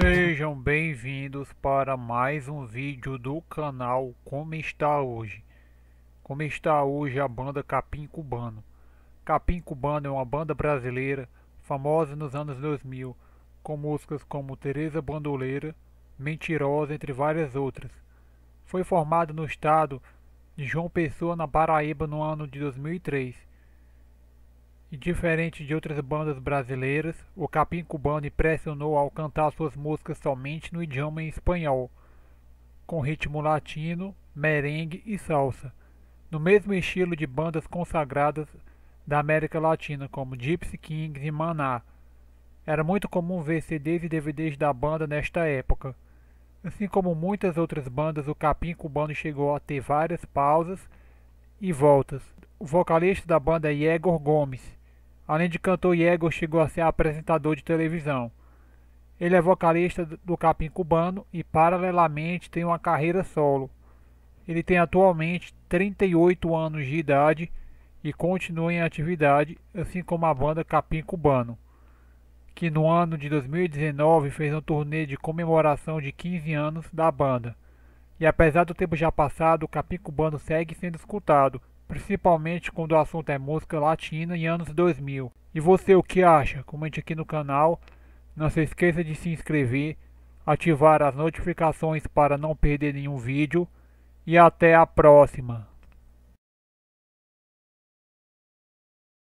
Sejam bem-vindos para mais um vídeo do canal Como Está Hoje. Como está hoje é a banda Capim Cubano. Capim Cubano é uma banda brasileira famosa nos anos 2000 com músicas como Teresa Bandoleira, Mentirosa, entre várias outras. Foi formada no estado de João Pessoa na Paraíba no ano de 2003. E diferente de outras bandas brasileiras, o Capim Cubano impressionou ao cantar suas músicas somente no idioma espanhol, com ritmo latino, merengue e salsa, no mesmo estilo de bandas consagradas da América Latina, como Gypsy Kings e Maná. Era muito comum ver CDs e DVDs da banda nesta época. Assim como muitas outras bandas, o Capim Cubano chegou a ter várias pausas e voltas. O vocalista da banda é Yegor Gomes. Além de cantor, Yegor chegou a ser apresentador de televisão. Ele é vocalista do Capim Cubano e, paralelamente, tem uma carreira solo. Ele tem atualmente 38 anos de idade e continua em atividade, assim como a banda Capim Cubano que no ano de 2019 fez um turnê de comemoração de 15 anos da banda. E apesar do tempo já passado, o capim cubano segue sendo escutado, principalmente quando o assunto é música latina e anos 2000. E você o que acha? Comente aqui no canal. Não se esqueça de se inscrever, ativar as notificações para não perder nenhum vídeo. E até a próxima!